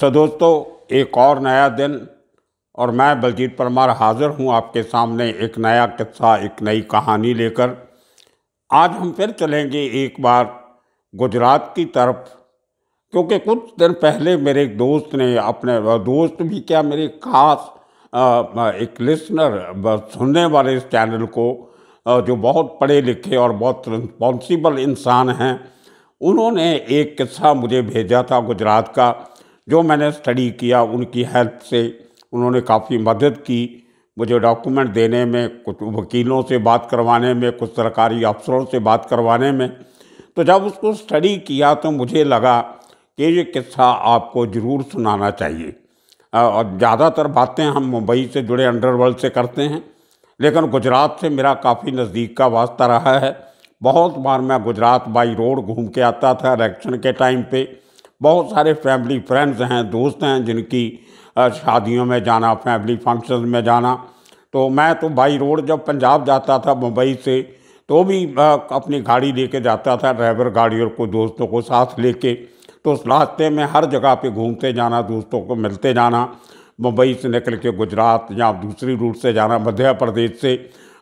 सो दोस्तों एक और नया दिन और मैं बलजीत परमार हाज़िर हूँ आपके सामने एक नया किस्सा एक नई कहानी लेकर आज हम फिर चलेंगे एक बार गुजरात की तरफ क्योंकि कुछ दिन पहले मेरे एक दोस्त ने अपने दोस्त भी क्या मेरे खास एक लिसनर सुनने वाले इस चैनल को जो बहुत पढ़े लिखे और बहुत रिस्पॉन्सिबल इंसान हैं उन्होंने एक किस्सा मुझे भेजा था गुजरात का जो मैंने स्टडी किया उनकी हेल्प से उन्होंने काफ़ी मदद की मुझे डॉक्यूमेंट देने में कुछ वकीलों से बात करवाने में कुछ सरकारी अफसरों से बात करवाने में तो जब उसको स्टडी किया तो मुझे लगा कि ये किस्सा आपको ज़रूर सुनाना चाहिए और ज़्यादातर बातें हम मुंबई से जुड़े अंडरवर्ल्ड से करते हैं लेकिन गुजरात से मेरा काफ़ी नज़दीक का वास्ता रहा है बहुत बार मैं गुजरात बाई रोड घूम के आता था इलेक्शन के टाइम पर बहुत सारे फैमिली फ्रेंड्स हैं दोस्त हैं जिनकी शादियों में जाना फैमिली फंक्शन में जाना तो मैं तो बाई रोड जब पंजाब जाता था मुंबई से तो भी अपनी गाड़ी लेके जाता था ड्राइवर गाड़ी और कोई दोस्तों को साथ लेके तो उस रास्ते में हर जगह पे घूमते जाना दोस्तों को मिलते जाना मुंबई से निकल के गुजरात या दूसरी रूट से जाना मध्य प्रदेश से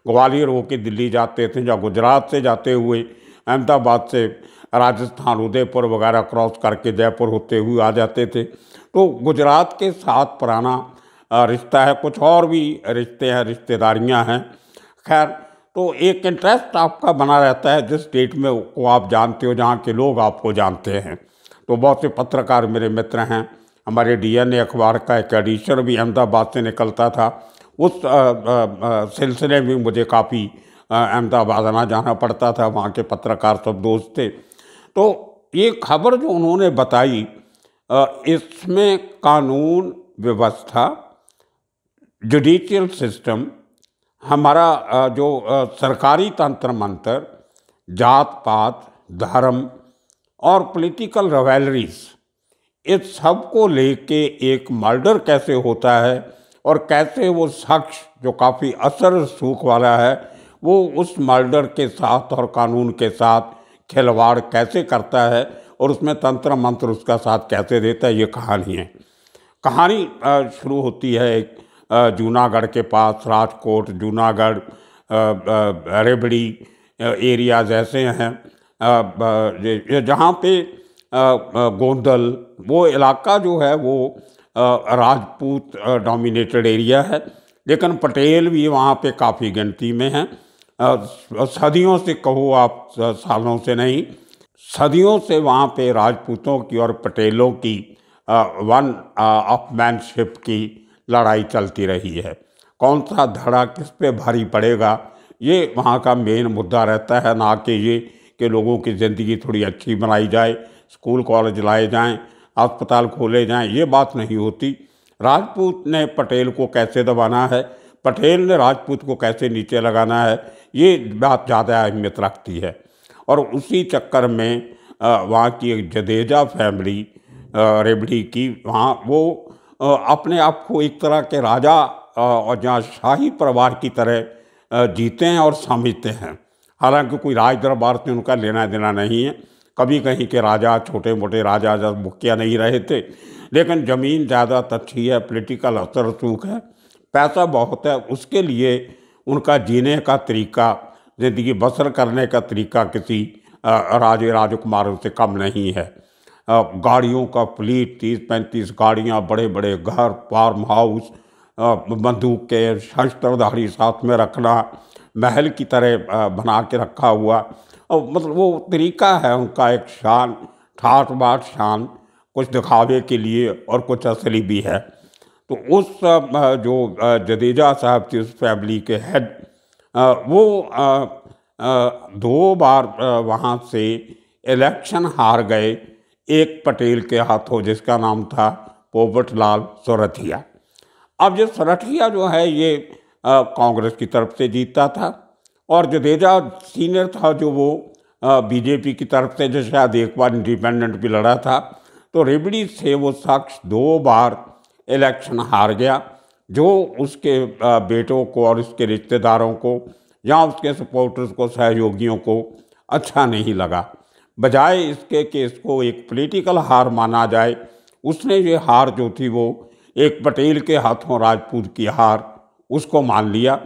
ग्वालियर होके दिल्ली जाते थे या गुजरात से जाते हुए अहमदाबाद से राजस्थान उदयपुर वगैरह क्रॉस करके जयपुर होते हुए आ जाते थे तो गुजरात के साथ पुराना रिश्ता है कुछ और भी रिश्ते हैं रिश्तेदारियाँ हैं खैर तो एक इंटरेस्ट आपका बना रहता है जिस स्टेट में को आप जानते हो जहाँ के लोग आपको जानते हैं तो बहुत से पत्रकार मेरे मित्र हैं हमारे डीएनए अखबार का एक एडिशन भी अहमदाबाद से निकलता था उस सिलसिले में मुझे काफ़ी अहमदाबाद आना जाना पड़ता था वहाँ के पत्रकार सब दोस्त थे तो ये खबर जो उन्होंने बताई इसमें कानून व्यवस्था जुडिशियल सिस्टम हमारा जो सरकारी तंत्र मंत्र जात पात धर्म और पॉलिटिकल रवेलरीज इस सब को लेके एक मर्डर कैसे होता है और कैसे वो शख्स जो काफ़ी असर सूख वाला है वो उस मर्डर के साथ और कानून के साथ खिलवाड़ कैसे करता है और उसमें तंत्र मंत्र उसका साथ कैसे देता है ये कहानी है कहानी शुरू होती है एक जूनागढ़ के पास राजकोट जूनागढ़ रेबड़ी एरियाज ऐसे हैं जहाँ पे गोंदल वो इलाका जो है वो राजपूत डोमिनेटेड एरिया है लेकिन पटेल भी वहाँ पे काफ़ी गिनती में हैं सदियों से कहो आप सालों से नहीं सदियों से वहाँ पे राजपूतों की और पटेलों की वन ऑफ मैनशिप की लड़ाई चलती रही है कौन सा धड़ा किस पे भारी पड़ेगा ये वहाँ का मेन मुद्दा रहता है ना कि ये कि लोगों की ज़िंदगी थोड़ी अच्छी बनाई जाए स्कूल कॉलेज लाए जाएं अस्पताल खोले जाएं ये बात नहीं होती राजपूत ने पटेल को कैसे दबाना है पटेल ने राजपूत को कैसे नीचे लगाना है ये बात ज़्यादा अहमियत रखती है और उसी चक्कर में वहाँ की एक जदेजा फैमिली रेबड़ी की वहाँ वो अपने आप को एक तरह के राजा और जहाँ शाही परिवार की तरह जीते हैं और समझते हैं हालांकि कोई राज दरबार से उनका लेना देना नहीं है कभी कहीं के राजा छोटे मोटे राजा जब मुखिया नहीं रहे थे लेकिन ज़मीन ज़्यादा तथी है पोलिटिकल असर चूक है पैसा बहुत है उसके लिए उनका जीने का तरीका ज़िंदगी बसर करने का तरीका किसी राजे राजकुमारों से कम नहीं है गाड़ियों का फ्लीट तीस पैंतीस गाड़ियाँ बड़े बड़े घर फार्म हाउस बंदूक के शस्त्रधारी साथ में रखना महल की तरह बना के रखा हुआ और मतलब वो तरीका है उनका एक शान ठाठ बाट शान कुछ दिखावे के लिए और कुछ असली भी है तो उस जो जदेजा साहब थे उस फैमिली के हेड वो दो बार वहाँ से इलेक्शन हार गए एक पटेल के हाथों जिसका नाम था पोपट लाल सोरठिया अब ये सोरठिया जो है ये कांग्रेस की तरफ से जीतता था और जदेजा सीनियर था जो वो बीजेपी की तरफ से जो शायद एक बार इंडिपेंडेंट भी लड़ा था तो रेबड़ी से वो शख्स दो बार इलेक्शन हार गया जो उसके बेटों को और उसके रिश्तेदारों को या उसके सपोर्टर्स को सहयोगियों को अच्छा नहीं लगा बजाय इसके कि इसको एक पॉलिटिकल हार माना जाए उसने ये हार जो थी वो एक पटेल के हाथों राजपूत की हार उसको मान लिया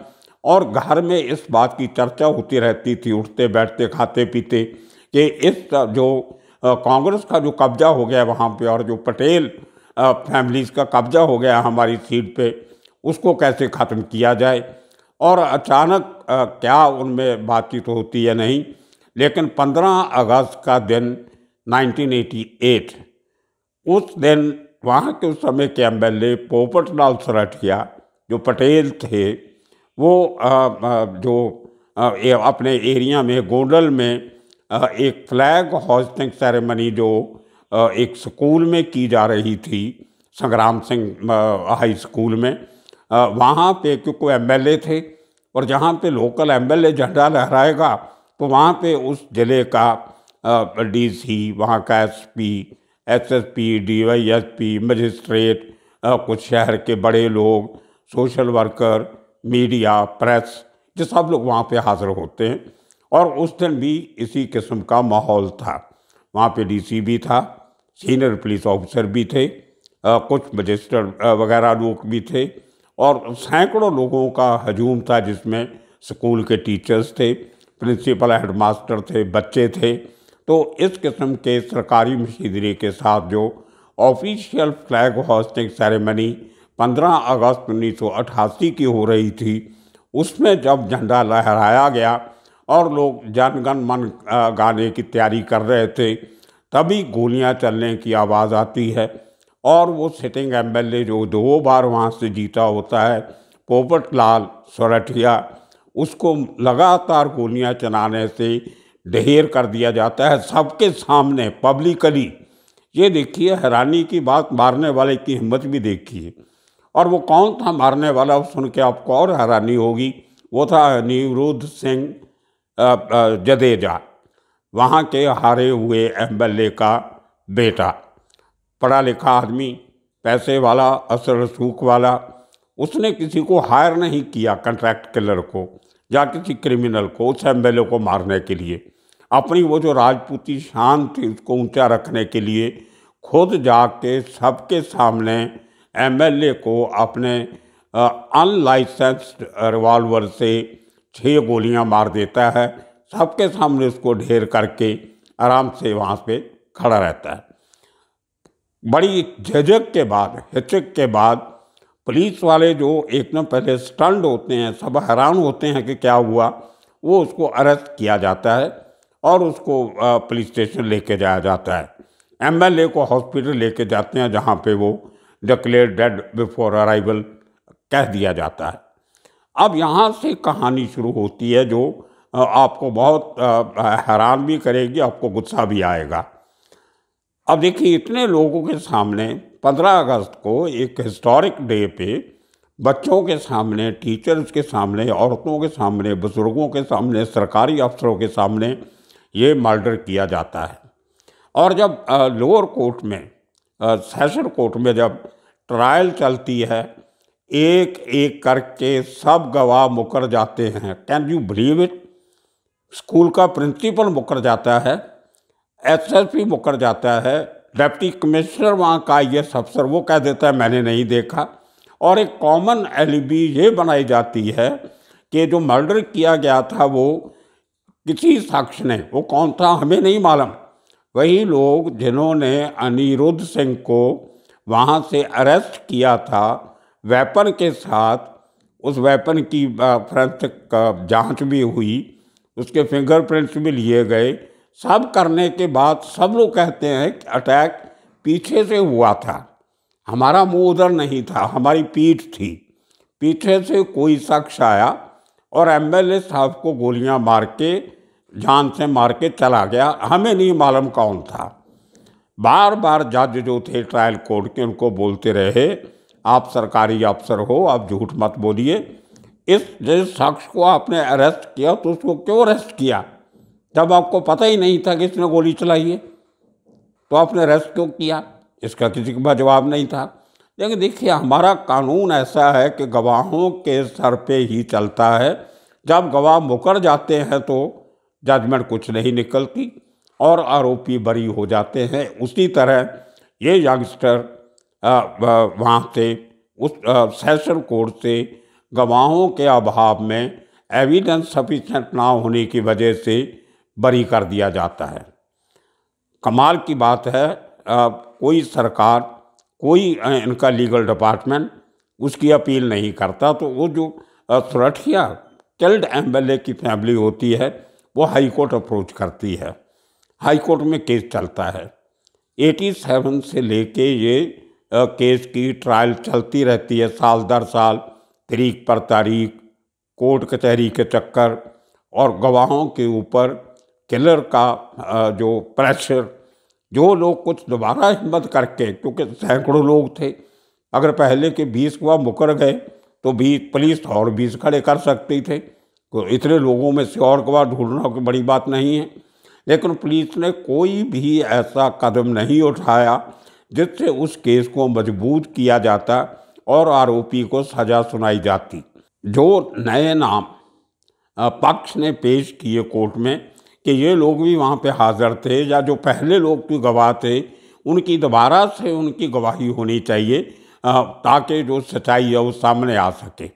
और घर में इस बात की चर्चा होती रहती थी उठते बैठते खाते पीते कि इस जो कांग्रेस का जो कब्जा हो गया वहाँ पे और जो पटेल फैमिलीज़ का कब्जा हो गया हमारी सीट पे उसको कैसे ख़त्म किया जाए और अचानक क्या उनमें बातचीत होती है नहीं लेकिन 15 अगस्त का दिन 1988 उस दिन वहाँ के उस समय के एम एल ए पोपट लाल सराठिया जो पटेल थे वो जो अपने एरिया में गोंडल में एक फ्लैग हॉस्टिंग सेरेमनी जो एक स्कूल में की जा रही थी संग्राम सिंह हाई स्कूल में वहाँ पे क्योंकि एमएलए थे और जहाँ पे लोकल एम ए झंडा लहराएगा तो वहाँ पे उस ज़िले का डी सी वहाँ का S S S P P D Y S P magistrate कुछ शहर के बड़े लोग सोशल वर्कर मीडिया प्रेस ये सब लोग वहाँ पे हाज़िर होते हैं और उस दिन भी इसी किस्म का माहौल था वहाँ पे डीसी भी था सीनियर पुलिस ऑफिसर भी थे आ, कुछ मजिस्टर वगैरह लोग भी थे और सैकड़ों लोगों का हजूम था जिसमें स्कूल के टीचर्स थे प्रिंसिपल हेडमास्टर थे बच्चे थे तो इस किस्म के सरकारी मशीनरी के साथ जो ऑफिशियल फ्लैग हॉस्टिंग सेरेमनी 15 अगस्त 1988 की हो रही थी उसमें जब झंडा लहराया गया और लोग जनगण मन गाने की तैयारी कर रहे थे तभी गोलियां चलने की आवाज़ आती है और वो सिटिंग एम जो दो बार वहाँ से जीता होता है पोपट लाल सोरठिया उसको लगातार गोलियां चलाने से ढेर कर दिया जाता है सबके सामने पब्लिकली ये देखिए हैरानी की बात मारने वाले की हिम्मत भी देखिए और वो कौन था मारने वाला सुन के आपको और हैरानी होगी वो था अनिरुद्ध सिंह जदेजा वहाँ के हारे हुए एम का बेटा पढ़ा लिखा आदमी पैसे वाला असर रसूख वाला उसने किसी को हायर नहीं किया कंट्रैक्ट किलर को या किसी क्रिमिनल को उस एम को मारने के लिए अपनी वो जो राजपूती शान थी उसको ऊंचा रखने के लिए खुद जाके सबके सामने एमएलए को अपने अनलाइसेंस्ड रिवॉल्वर से छः गोलियां मार देता है सबके सामने उसको ढेर करके आराम से वहाँ पे खड़ा रहता है बड़ी झक के बाद हिचक के बाद पुलिस वाले जो एकदम पहले स्टंड होते हैं सब हैरान होते हैं कि क्या हुआ वो उसको अरेस्ट किया जाता है और उसको पुलिस स्टेशन लेके जाया जाता है एमएलए को हॉस्पिटल लेके जाते हैं जहाँ पे वो डिक्लेयर डेड बिफोर अराइवल कह दिया जाता है अब यहाँ से कहानी शुरू होती है जो आपको बहुत हैरान भी करेगी आपको गुस्सा भी आएगा अब देखिए इतने लोगों के सामने 15 अगस्त को एक हिस्टोरिक डे पे बच्चों के सामने टीचर्स के सामने औरतों के सामने बुज़ुर्गों के सामने सरकारी अफसरों के सामने ये मर्डर किया जाता है और जब लोअर कोर्ट में सेशन कोर्ट में जब ट्रायल चलती है एक एक करके सब गवाह मुकर जाते हैं can you believe it school का प्रिंसिपल मुकर जाता है एसएसपी मुकर जाता है डेप्टी कमिश्नर वहाँ का आई एस अफसर वो कह देता है मैंने नहीं देखा और एक कॉमन एलिबी ये बनाई जाती है कि जो मर्डर किया गया था वो किसी शख्स ने वो कौन था हमें नहीं मालूम वही लोग जिन्होंने अनिरुद्ध सिंह को वहाँ से अरेस्ट किया था वेपन के साथ उस वेपन की फ्रेंसिक जांच भी हुई उसके फिंगरप्रिंट्स भी लिए गए सब करने के बाद सब लोग कहते हैं कि अटैक पीछे से हुआ था हमारा मुंह उधर नहीं था हमारी पीठ थी पीछे से कोई शख्स आया और एम एल ए साहब को गोलियां मार के जान से मार के चला गया हमें नहीं मालूम कौन था बार बार जज जो थे ट्रायल कोर्ट के उनको बोलते रहे आप सरकारी अफसर हो आप झूठ मत बोलिए इस जिस शख्स को आपने अरेस्ट किया तो उसको क्यों अरेस्ट किया जब आपको पता ही नहीं था कि इसने गोली चलाई है तो आपने अरेस्ट क्यों किया इसका किसी के पास जवाब नहीं था लेकिन देखिए हमारा कानून ऐसा है कि गवाहों के सर पे ही चलता है जब गवाह मुकर जाते हैं तो जजमेंट कुछ नहीं निकलती और आरोपी बरी हो जाते हैं उसी तरह ये यंगस्टर वहाँ से उस सेशन कोर्ट से गवाहों के अभाव में एविडेंस सफिशेंट ना होने की वजह से बरी कर दिया जाता है कमाल की बात है आ, कोई सरकार कोई इनका लीगल डिपार्टमेंट उसकी अपील नहीं करता तो वो जो सुरठिया चाइल्ड एम की फैमिली होती है वो हाई कोर्ट अप्रोच करती है हाई कोर्ट में केस चलता है 87 से लेके ये केस की ट्रायल चलती रहती है साल दर साल तारीख पर तारीख कोर्ट कचहरी के चक्कर और गवाहों के ऊपर किलर का जो प्रेशर जो लोग कुछ दोबारा हिम्मत करके क्योंकि सैकड़ों लोग थे अगर पहले के बीस गवाह मुकर गए तो भी पुलिस और बीस खड़े कर सकती थे तो इतने लोगों में से और गवाह ढूंढना कोई बड़ी बात नहीं है लेकिन पुलिस ने कोई भी ऐसा कदम नहीं उठाया जिससे उस केस को मजबूत किया जाता और आरोपी को सजा सुनाई जाती जो नए नाम पक्ष ने पेश किए कोर्ट में कि ये लोग भी वहाँ पे हाजिर थे या जो पहले लोग भी गवाह थे उनकी दोबारा से उनकी गवाही होनी चाहिए ताकि जो सच्चाई है वो सामने आ सके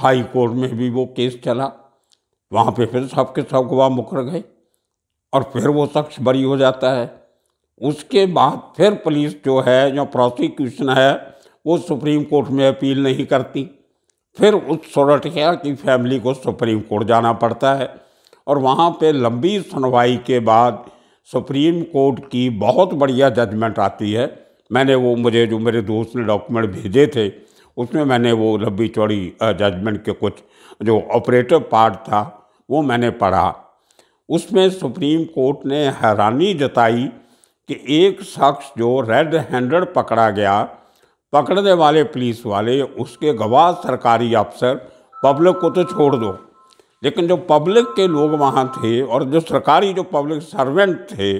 हाई कोर्ट में भी वो केस चला वहाँ पे फिर सब के सब गवाह मुकर गए और फिर वो शख्स बरी हो जाता है उसके बाद फिर पुलिस जो है जो प्रोसिक्यूशन है वो सुप्रीम कोर्ट में अपील नहीं करती फिर उस सोरठिया की फैमिली को सुप्रीम कोर्ट जाना पड़ता है और वहाँ पे लंबी सुनवाई के बाद सुप्रीम कोर्ट की बहुत बढ़िया जजमेंट आती है मैंने वो मुझे जो मेरे दोस्त ने डॉक्यूमेंट भेजे थे उसमें मैंने वो लंबी चौड़ी जजमेंट के कुछ जो ऑपरेटिव पार्ट था वो मैंने पढ़ा उसमें सुप्रीम कोर्ट ने हैरानी जताई कि एक शख्स जो रेड हैंडेड पकड़ा गया पकड़ने वाले पुलिस वाले उसके गवाह सरकारी अफसर पब्लिक को तो छोड़ दो लेकिन जो पब्लिक के लोग वहाँ थे और जो सरकारी जो पब्लिक सर्वेंट थे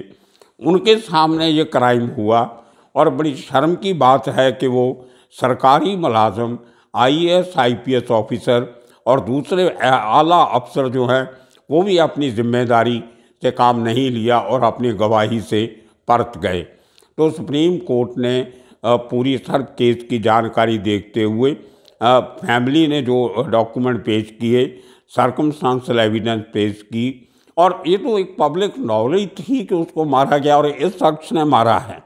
उनके सामने ये क्राइम हुआ और बड़ी शर्म की बात है कि वो सरकारी मुलाजम आईएएस आईपीएस ऑफिसर और दूसरे आला अफसर जो हैं वो भी अपनी जिम्मेदारी से काम नहीं लिया और अपनी गवाही से परत गए तो सुप्रीम कोर्ट ने पूरी सर केस की जानकारी देखते हुए फैमिली ने जो डॉक्यूमेंट पेश किए सरकमस्टांसल एविडेंस पेश की और ये तो एक पब्लिक नॉलेज थी कि उसको मारा गया और इस शख्स ने मारा है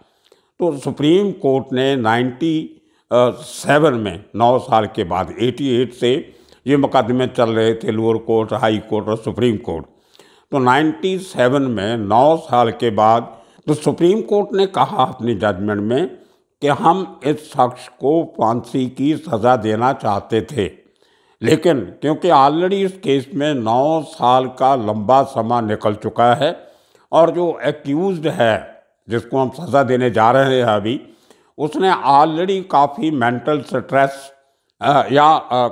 तो सुप्रीम कोर्ट ने 97 में नौ साल के बाद 88 से ये मुकदमे चल रहे थे लोअर कोर्ट हाई कोर्ट और सुप्रीम कोर्ट तो 97 में नौ साल के बाद तो सुप्रीम कोर्ट ने कहा अपने जजमेंट में कि हम इस शख्स को फांसी की सज़ा देना चाहते थे लेकिन क्योंकि ऑलरेडी इस केस में नौ साल का लंबा समा निकल चुका है और जो एक्यूज़ है जिसको हम सज़ा देने जा रहे हैं अभी उसने ऑलरेडी काफ़ी मेंटल स्ट्रेस या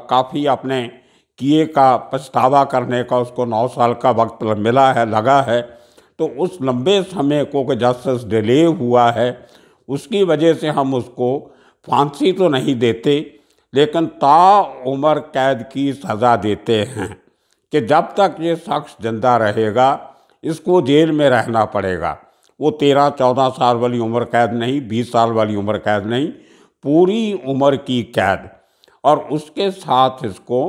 काफ़ी अपने किए का पछतावा करने का उसको नौ साल का वक्त मिला है लगा है तो उस लंबे समय को जस्टिस डिले हुआ है उसकी वजह से हम उसको फांसी तो नहीं देते लेकिन ता उम्र कैद की सज़ा देते हैं कि जब तक ये शख्स जिंदा रहेगा इसको जेल में रहना पड़ेगा वो तेरह चौदह साल वाली उम्र कैद नहीं बीस साल वाली उम्र कैद नहीं पूरी उम्र की कैद और उसके साथ इसको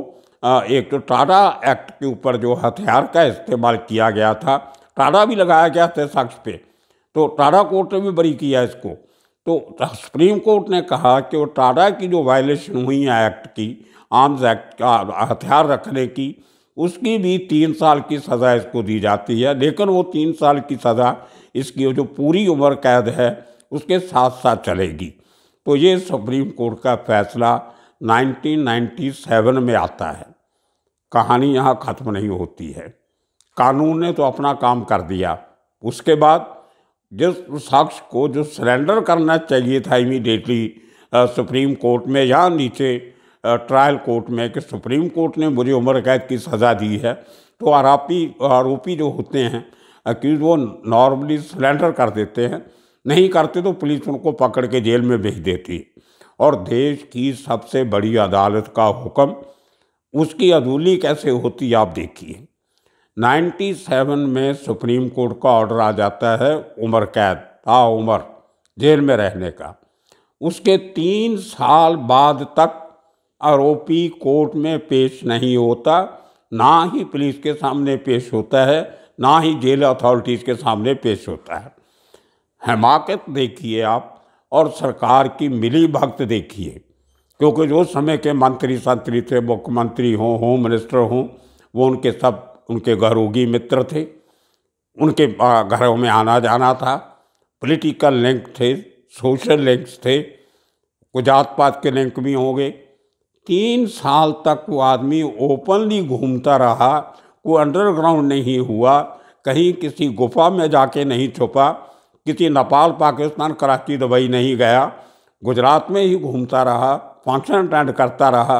एक तो टाटा एक्ट के ऊपर जो हथियार का इस्तेमाल किया गया था टाटा भी लगाया गया था शख्स पे तो टाडा कोर्ट ने भी बरी किया इसको तो सुप्रीम कोर्ट ने कहा कि वो टाडा की जो वायलेशन हुई है एक्ट की आर्म्स एक्ट का हथियार रखने की उसकी भी तीन साल की सज़ा इसको दी जाती है लेकिन वो तीन साल की सज़ा इसकी जो पूरी उम्र कैद है उसके साथ साथ चलेगी तो ये सुप्रीम कोर्ट का फैसला 1997 में आता है कहानी यहाँ ख़त्म नहीं होती है कानून ने तो अपना काम कर दिया उसके बाद जिस शख्स को जो सरेंडर करना चाहिए था इमीडिएटली सुप्रीम कोर्ट में या नीचे ट्रायल कोर्ट में कि सुप्रीम कोर्ट ने मुझे उम्र कैद की सज़ा दी है तो आरोपी आरोपी जो होते हैं अक्यूज वो नॉर्मली सरेंडर कर देते हैं नहीं करते तो पुलिस उनको पकड़ के जेल में भेज देती है और देश की सबसे बड़ी अदालत का हुक्म उसकी अदूली कैसे होती आप देखिए 97 में सुप्रीम कोर्ट का ऑर्डर आ जाता है उम्र कैद आ उम्र जेल में रहने का उसके तीन साल बाद तक आरोपी कोर्ट में पेश नहीं होता ना ही पुलिस के सामने पेश होता है ना ही जेल अथॉरिटीज़ के सामने पेश होता है हमाकत देखिए आप और सरकार की मिली भक्त देखिए क्योंकि जो समय के मंत्री संतरी थे मुख्यमंत्री हों होम मिनिस्टर हों वो उनके सब उनके घरोगी मित्र थे उनके घरों में आना जाना था पॉलिटिकल लिंक थे सोशल लिंक्स थे कुछ जात पात के लिंक भी होंगे तीन साल तक वो आदमी ओपनली घूमता रहा वो अंडरग्राउंड नहीं हुआ कहीं किसी गुफा में जाके नहीं छुपा किसी नेपाल पाकिस्तान कराची दुबई नहीं गया गुजरात में ही घूमता रहा फंक्शन अटेंड करता रहा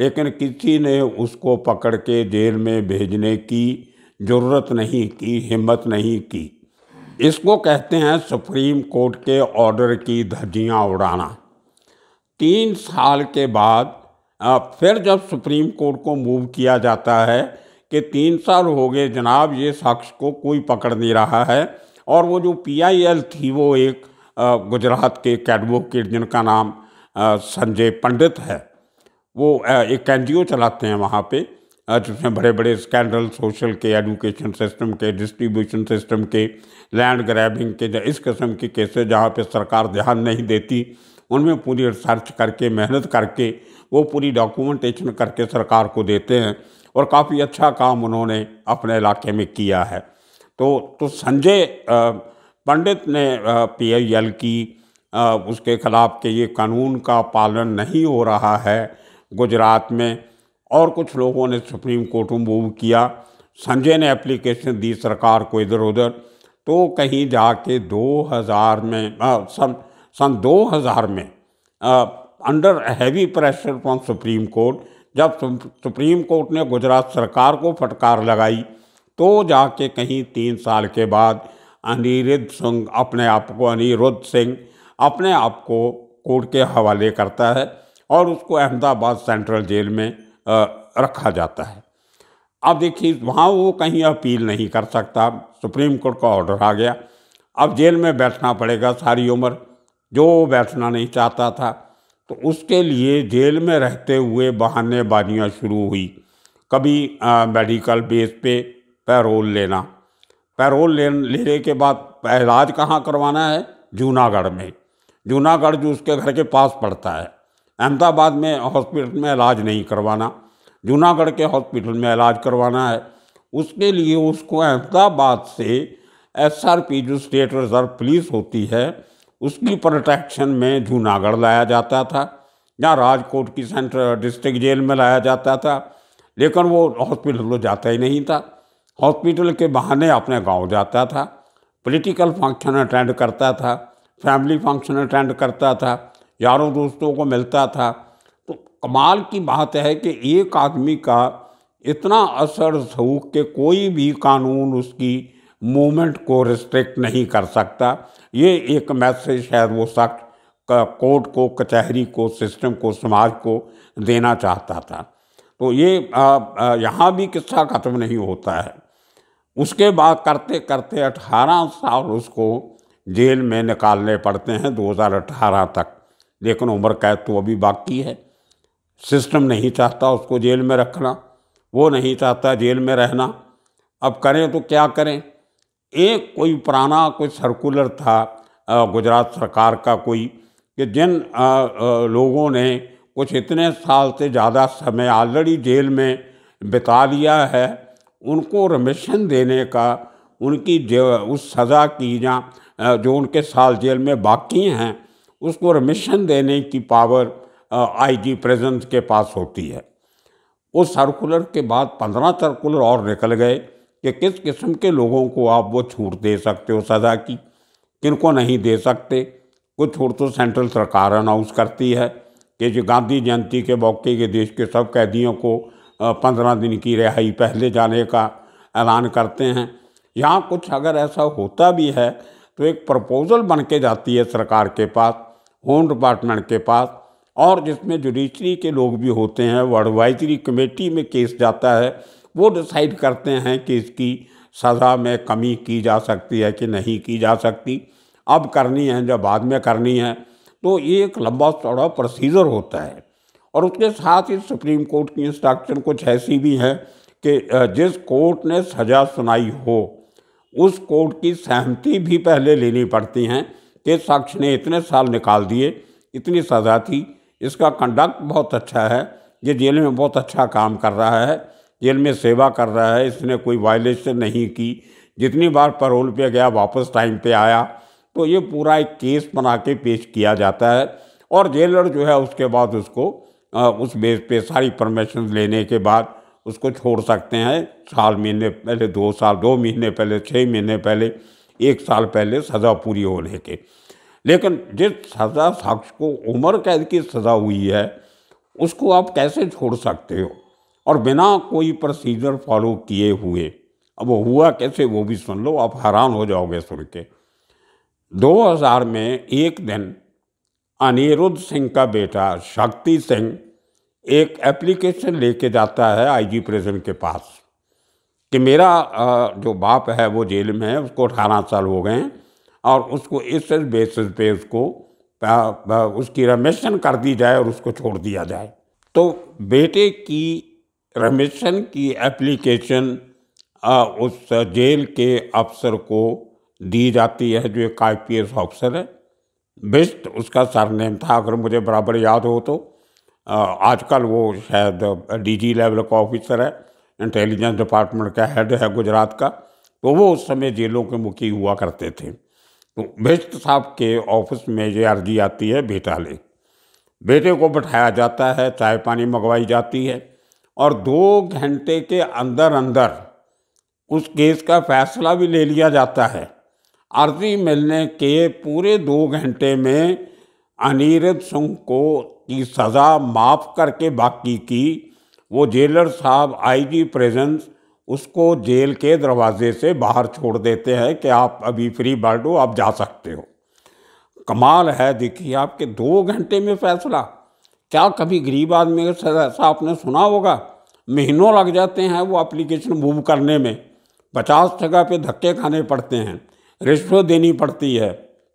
लेकिन किसी ने उसको पकड़ के जेल में भेजने की ज़रूरत नहीं की हिम्मत नहीं की इसको कहते हैं सुप्रीम कोर्ट के ऑर्डर की धज्जियाँ उड़ाना तीन साल के बाद फिर जब सुप्रीम कोर्ट को मूव किया जाता है कि तीन साल हो गए जनाब ये शख्स को कोई पकड़ नहीं रहा है और वो जो पीआईएल थी वो एक गुजरात के एक एडवोकेट जिनका नाम संजय पंडित है वो एक एन चलाते हैं वहाँ पे जिसमें बड़े बड़े स्कैंडल सोशल के एजुकेशन सिस्टम के डिस्ट्रीब्यूशन सिस्टम के लैंड ग्रैबिंग के इस किस्म के केसेस जहाँ पे सरकार ध्यान नहीं देती उनमें पूरी रिसर्च करके मेहनत करके वो पूरी डॉक्यूमेंटेशन करके सरकार को देते हैं और काफ़ी अच्छा काम उन्होंने अपने इलाके में किया है तो तो संजय पंडित ने पी की उसके खिलाफ के ये कानून का पालन नहीं हो रहा है गुजरात में और कुछ लोगों ने सुप्रीम कोर्ट में मूव किया संजय ने एप्लीकेशन दी सरकार को इधर उधर तो कहीं जाके 2000 में आ, सन सन 2000 में uh, under heavy pressure from supreme court जब सुप्रीम कोर्ट ने गुजरात सरकार को फटकार लगाई तो जाके कहीं तीन साल के बाद अनिरुद्ध सिंह अपने आप को अनिरुद्ध सिंह अपने आप को कोर्ट के हवाले करता है और उसको अहमदाबाद सेंट्रल जेल में आ, रखा जाता है अब देखिए वहाँ वो कहीं अपील नहीं कर सकता सुप्रीम कोर्ट का ऑर्डर आ गया अब जेल में बैठना पड़ेगा सारी उम्र जो बैठना नहीं चाहता था तो उसके लिए जेल में रहते हुए बहानेबाजियाँ शुरू हुई कभी आ, मेडिकल बेस पे पैरोल लेना पैरोल ले, लेने के बाद इलाज कहाँ करवाना है जूनागढ़ में जूनागढ़ जो उसके घर के पास पड़ता है अहमदाबाद में हॉस्पिटल में इलाज नहीं करवाना जूनागढ़ के हॉस्पिटल में इलाज करवाना है उसके लिए उसको अहमदाबाद से एस आर पी जो स्टेट रिजर्व पुलिस होती है उसकी प्रोटेक्शन में जूनागढ़ लाया जाता था या राजकोट की सेंट्रल डिस्ट्रिक्ट जेल में लाया जाता था लेकिन वो हॉस्पिटल तो जाता ही नहीं था हॉस्पिटल के बहाने अपने गांव जाता था पॉलिटिकल फंक्शन अटेंड करता था फैमिली फंक्शन अटेंड करता था यारों दोस्तों को मिलता था तो कमाल की बात है कि एक आदमी का इतना असर सूख के कोई भी कानून उसकी मूवमेंट को रिस्ट्रिक्ट नहीं कर सकता ये एक मैसेज शायद वो सख्त कोर्ट को कचहरी को सिस्टम को समाज को देना चाहता था तो ये यहाँ भी किस्सा ख़त्म नहीं होता है उसके बाद करते करते 18 साल उसको जेल में निकालने पड़ते हैं 2018 तक लेकिन उम्र कैद तो अभी बाकी है सिस्टम नहीं चाहता उसको जेल में रखना वो नहीं चाहता जेल में रहना अब करें तो क्या करें एक कोई पुराना कोई सर्कुलर था गुजरात सरकार का कोई कि जिन लोगों ने कुछ इतने साल से ज़्यादा समय ऑलरेडी जेल में बिता लिया है उनको रमिशन देने का उनकी उस सज़ा की जहाँ जो उनके साल जेल में बाकी हैं उसको रिमिशन देने की पावर आईजी प्रेजेंस के पास होती है उस सर्कुलर के बाद पंद्रह सर्कुलर और निकल गए कि किस किस्म के लोगों को आप वो छूट दे सकते हो सज़ा की किन को नहीं दे सकते कुछ छूट तो सेंट्रल सरकार अनाउंस करती है कि जो गांधी जयंती के मौके के देश के सब कैदियों को पंद्रह दिन की रिहाई पहले जाने का ऐलान करते हैं यहाँ कुछ अगर ऐसा होता भी है तो एक प्रपोज़ल बन के जाती है सरकार के पास होम डिपार्टमेंट के पास और जिसमें जुडिशरी के लोग भी होते हैं वो एडवाइजरी कमेटी में केस जाता है वो डिसाइड करते हैं कि इसकी सज़ा में कमी की जा सकती है कि नहीं की जा सकती अब करनी है जब बाद में करनी है तो ये एक लंबा चौड़ा प्रोसीजर होता है और उसके साथ ही सुप्रीम कोर्ट की इंस्ट्रक्शन कुछ ऐसी भी हैं कि जिस कोर्ट ने सज़ा सुनाई हो उस कोर्ट की सहमति भी पहले लेनी पड़ती हैं के साक्ष्य ने इतने साल निकाल दिए इतनी सजा थी इसका कंडक्ट बहुत अच्छा है ये जेल में बहुत अच्छा काम कर रहा है जेल में सेवा कर रहा है इसने कोई वायलेशन नहीं की जितनी बार परोल पे गया वापस टाइम पे आया तो ये पूरा एक केस बना के पेश किया जाता है और जेलर जो है उसके बाद उसको आ, उस बेस पे सारी परमिशन लेने के बाद उसको छोड़ सकते हैं साल महीने पहले दो साल दो महीने पहले छः महीने पहले एक साल पहले सज़ा पूरी होने के लेकिन जिस सज़ा साक्ष को उम्र कैद की सज़ा हुई है उसको आप कैसे छोड़ सकते हो और बिना कोई प्रोसीजर फॉलो किए हुए अब हुआ कैसे वो भी सुन लो आप हैरान हो जाओगे सुन के 2000 में एक दिन अनिरुद्ध सिंह का बेटा शक्ति सिंह एक एप्लीकेशन लेके जाता है आईजी प्रेसिडेंट के पास कि मेरा जो बाप है वो जेल में है उसको अठारह साल हो गए हैं और उसको इस बेसिस पे उसको उसकी रमेशन कर दी जाए और उसको छोड़ दिया जाए तो बेटे की रमेशन की एप्लीकेशन उस जेल के अफसर को दी जाती है जो एक आई ऑफिसर है बेस्ट उसका सरनेम था अगर मुझे बराबर याद हो तो आजकल वो शायद डीजी लेवल का ऑफिसर है इंटेलिजेंस डिपार्टमेंट का हेड है गुजरात का तो वो उस समय जेलों के मुखी हुआ करते थे तो भिष्ट साहब के ऑफिस में ये अर्जी आती है बेटा ले बेटे को बैठाया जाता है चाय पानी मंगवाई जाती है और दो घंटे के अंदर अंदर उस केस का फैसला भी ले लिया जाता है अर्जी मिलने के पूरे दो घंटे में अनिरुद्ध सिंह को की सज़ा माफ़ करके बाकी की वो जेलर साहब आईजी प्रेजेंस उसको जेल के दरवाजे से बाहर छोड़ देते हैं कि आप अभी फ्री बर्ड हो आप जा सकते हो कमाल है देखिए आपके दो घंटे में फैसला क्या कभी गरीब आदमी ऐसा आपने सुना होगा महीनों लग जाते हैं वो एप्लीकेशन मूव करने में पचास जगह पे धक्के खाने पड़ते हैं रिश्वत देनी पड़ती है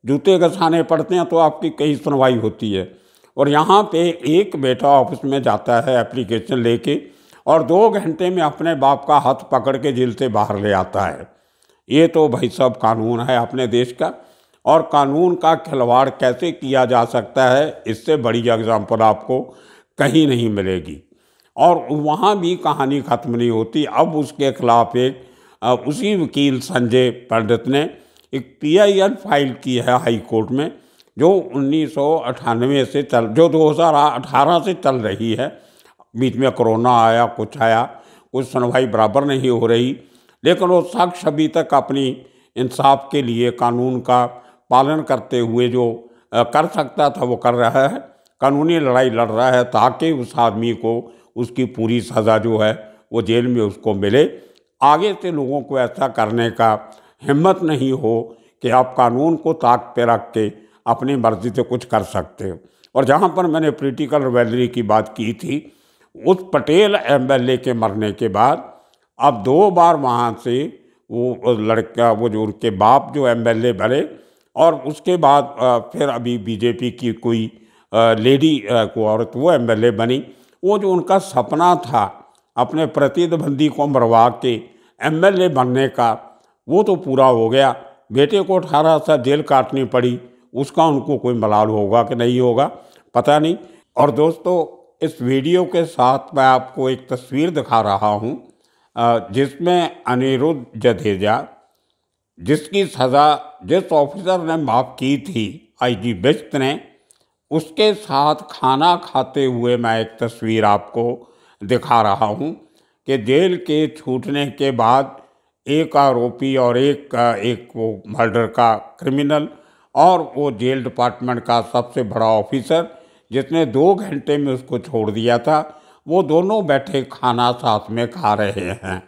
जूते घसाने पड़ते हैं तो आपकी कई सुनवाई होती है और यहाँ पे एक बेटा ऑफिस में जाता है एप्लीकेशन लेके और दो घंटे में अपने बाप का हाथ पकड़ के जेल से बाहर ले आता है ये तो भाई सब कानून है अपने देश का और कानून का खिलवाड़ कैसे किया जा सकता है इससे बड़ी एग्जाम्पल आपको कहीं नहीं मिलेगी और वहाँ भी कहानी ख़त्म नहीं होती अब उसके खिलाफ एक उसी वकील संजय पंडित ने एक पीआईएल फाइल की है हाई कोर्ट में जो उन्नीस से चल जो 2018 से चल रही है बीच में कोरोना आया कुछ आया कुछ सुनवाई बराबर नहीं हो रही लेकिन वो शख्स अभी तक अपनी इंसाफ के लिए कानून का पालन करते हुए जो कर सकता था वो कर रहा है कानूनी लड़ाई लड़ रहा है ताकि उस आदमी को उसकी पूरी सज़ा जो है वो जेल में उसको मिले आगे से लोगों को ऐसा करने का हिम्मत नहीं हो कि आप कानून को ताक पे रख के अपनी मर्जी से कुछ कर सकते हो और जहाँ पर मैंने पोलिटिकल रिवेलरी की बात की थी उस पटेल एम के मरने के बाद अब दो बार वहाँ से वो लड़का वो जो उनके बाप जो एम बने और उसके बाद फिर अभी बीजेपी की कोई लेडी को औरत वो एम बनी वो जो उनका सपना था अपने प्रतिद्वंदी को मरवा के एम बनने का वो तो पूरा हो गया बेटे को अठारह साल जेल काटनी पड़ी उसका उनको कोई मलाल होगा कि नहीं होगा पता नहीं और दोस्तों इस वीडियो के साथ मैं आपको एक तस्वीर दिखा रहा हूँ जिसमें अनिरुद्ध जडेजा जिसकी सज़ा जिस ऑफिसर ने माफ़ की थी आईजी बिस्त ने उसके साथ खाना खाते हुए मैं एक तस्वीर आपको दिखा रहा हूँ कि जेल के छूटने के बाद एक आरोपी और एक एक वो मर्डर का क्रिमिनल और वो जेल डिपार्टमेंट का सबसे बड़ा ऑफिसर जिसने दो घंटे में उसको छोड़ दिया था वो दोनों बैठे खाना साथ में खा रहे हैं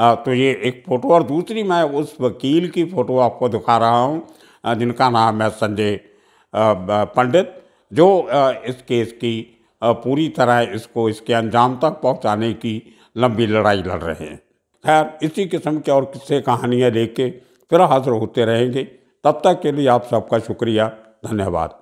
आ, तो ये एक फ़ोटो और दूसरी मैं उस वकील की फ़ोटो आपको दिखा रहा हूँ जिनका नाम है संजय पंडित जो इस केस की पूरी तरह इसको इसके अंजाम तक पहुँचाने की लंबी लड़ाई लड़ रहे हैं खैर इसी किस्म के और किस्से कहानियाँ लेके फिर हाजिर होते रहेंगे तब तक के लिए आप सबका शुक्रिया धन्यवाद